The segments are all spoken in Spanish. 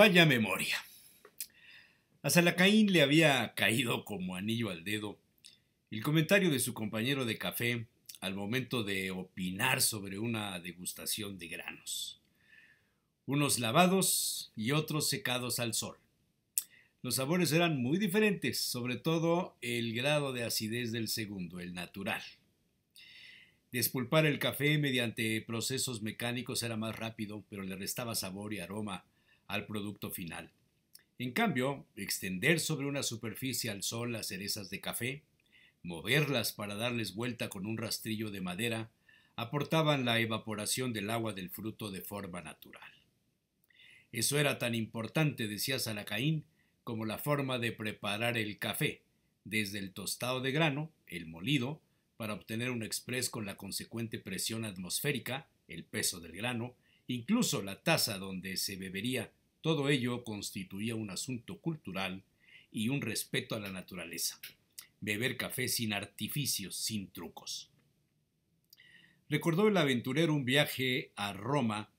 Vaya memoria. A Salacaín le había caído como anillo al dedo el comentario de su compañero de café al momento de opinar sobre una degustación de granos. Unos lavados y otros secados al sol. Los sabores eran muy diferentes, sobre todo el grado de acidez del segundo, el natural. Despulpar el café mediante procesos mecánicos era más rápido, pero le restaba sabor y aroma al producto final. En cambio, extender sobre una superficie al sol las cerezas de café, moverlas para darles vuelta con un rastrillo de madera, aportaban la evaporación del agua del fruto de forma natural. Eso era tan importante, decía Salacaín, como la forma de preparar el café, desde el tostado de grano, el molido, para obtener un exprés con la consecuente presión atmosférica, el peso del grano, incluso la taza donde se bebería todo ello constituía un asunto cultural y un respeto a la naturaleza. Beber café sin artificios, sin trucos. Recordó el aventurero un viaje a Roma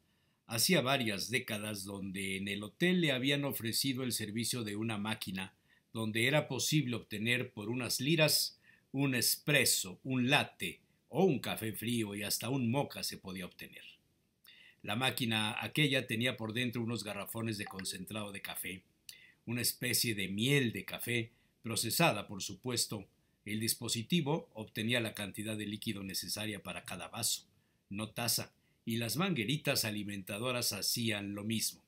hacía varias décadas donde en el hotel le habían ofrecido el servicio de una máquina donde era posible obtener por unas liras un espresso, un latte o un café frío y hasta un moca se podía obtener. La máquina aquella tenía por dentro unos garrafones de concentrado de café, una especie de miel de café, procesada, por supuesto. El dispositivo obtenía la cantidad de líquido necesaria para cada vaso, no taza, y las mangueritas alimentadoras hacían lo mismo.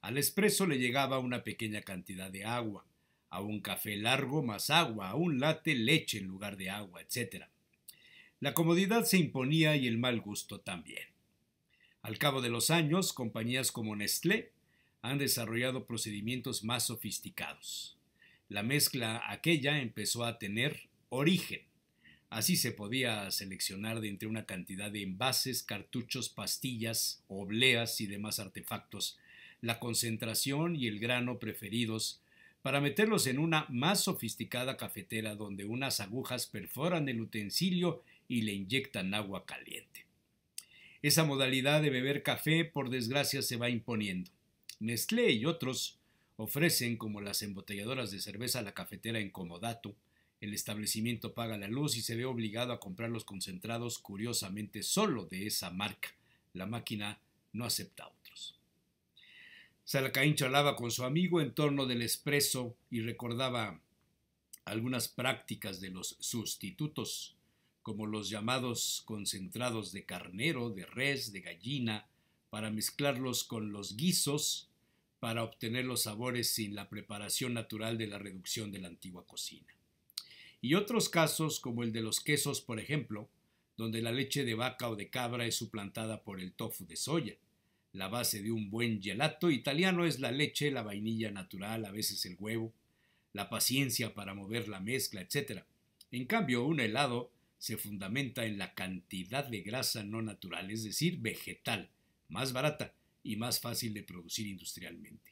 Al expreso le llegaba una pequeña cantidad de agua, a un café largo más agua, a un latte leche en lugar de agua, etc. La comodidad se imponía y el mal gusto también. Al cabo de los años, compañías como Nestlé han desarrollado procedimientos más sofisticados. La mezcla aquella empezó a tener origen. Así se podía seleccionar de entre una cantidad de envases, cartuchos, pastillas, obleas y demás artefactos, la concentración y el grano preferidos, para meterlos en una más sofisticada cafetera donde unas agujas perforan el utensilio y le inyectan agua caliente. Esa modalidad de beber café, por desgracia, se va imponiendo. Nestlé y otros ofrecen, como las embotelladoras de cerveza, la cafetera en comodato. El establecimiento paga la luz y se ve obligado a comprar los concentrados, curiosamente, solo de esa marca. La máquina no acepta otros. Salacaín charlaba con su amigo en torno del expreso y recordaba algunas prácticas de los sustitutos como los llamados concentrados de carnero, de res, de gallina, para mezclarlos con los guisos, para obtener los sabores sin la preparación natural de la reducción de la antigua cocina. Y otros casos, como el de los quesos, por ejemplo, donde la leche de vaca o de cabra es suplantada por el tofu de soya. La base de un buen gelato italiano es la leche, la vainilla natural, a veces el huevo, la paciencia para mover la mezcla, etc. En cambio, un helado se fundamenta en la cantidad de grasa no natural, es decir, vegetal, más barata y más fácil de producir industrialmente.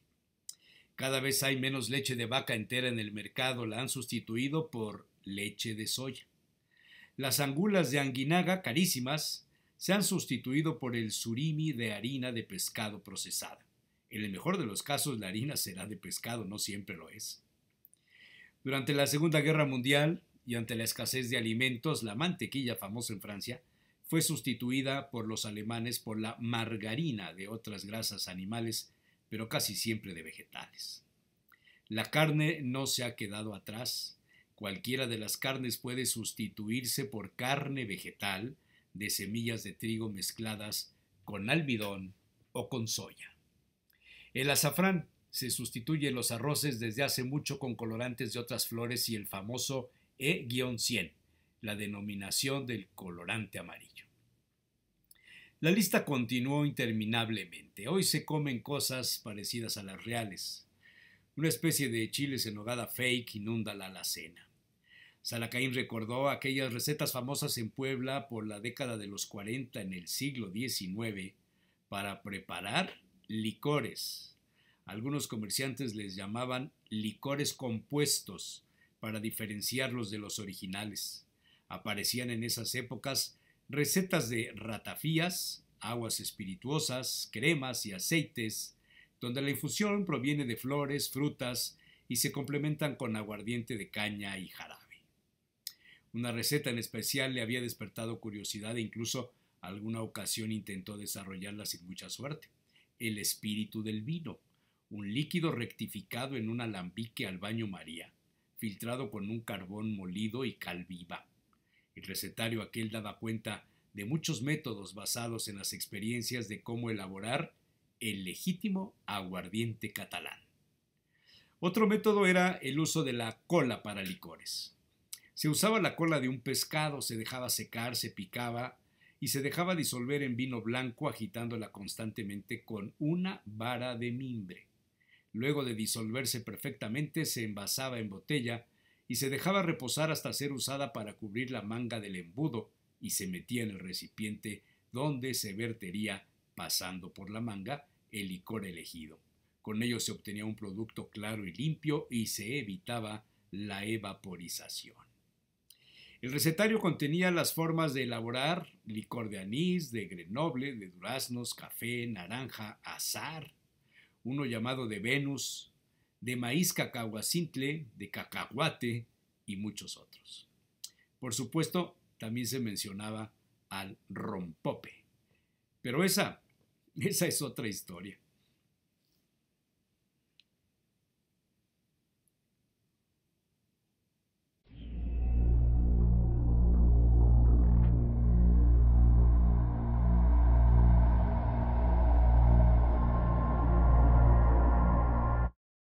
Cada vez hay menos leche de vaca entera en el mercado, la han sustituido por leche de soya. Las angulas de anguinaga, carísimas, se han sustituido por el surimi de harina de pescado procesada. En el mejor de los casos, la harina será de pescado, no siempre lo es. Durante la Segunda Guerra Mundial, y ante la escasez de alimentos, la mantequilla famosa en Francia fue sustituida por los alemanes por la margarina de otras grasas animales, pero casi siempre de vegetales. La carne no se ha quedado atrás. Cualquiera de las carnes puede sustituirse por carne vegetal de semillas de trigo mezcladas con almidón o con soya. El azafrán se sustituye en los arroces desde hace mucho con colorantes de otras flores y el famoso e-100, la denominación del colorante amarillo. La lista continuó interminablemente. Hoy se comen cosas parecidas a las reales. Una especie de chiles en fake inunda la alacena. Salacaín recordó aquellas recetas famosas en Puebla por la década de los 40 en el siglo XIX para preparar licores. Algunos comerciantes les llamaban licores compuestos, para diferenciarlos de los originales. Aparecían en esas épocas recetas de ratafías, aguas espirituosas, cremas y aceites, donde la infusión proviene de flores, frutas y se complementan con aguardiente de caña y jarabe. Una receta en especial le había despertado curiosidad e incluso alguna ocasión intentó desarrollarla sin mucha suerte. El espíritu del vino, un líquido rectificado en un alambique al baño María, filtrado con un carbón molido y calviva. El recetario aquel daba cuenta de muchos métodos basados en las experiencias de cómo elaborar el legítimo aguardiente catalán. Otro método era el uso de la cola para licores. Se usaba la cola de un pescado, se dejaba secar, se picaba y se dejaba disolver en vino blanco agitándola constantemente con una vara de mimbre. Luego de disolverse perfectamente, se envasaba en botella y se dejaba reposar hasta ser usada para cubrir la manga del embudo y se metía en el recipiente donde se vertería, pasando por la manga, el licor elegido. Con ello se obtenía un producto claro y limpio y se evitaba la evaporización. El recetario contenía las formas de elaborar licor de anís, de grenoble, de duraznos, café, naranja, azar, uno llamado de Venus, de maíz cacahuacintle, de cacahuate y muchos otros. Por supuesto, también se mencionaba al rompope. Pero esa, esa es otra historia.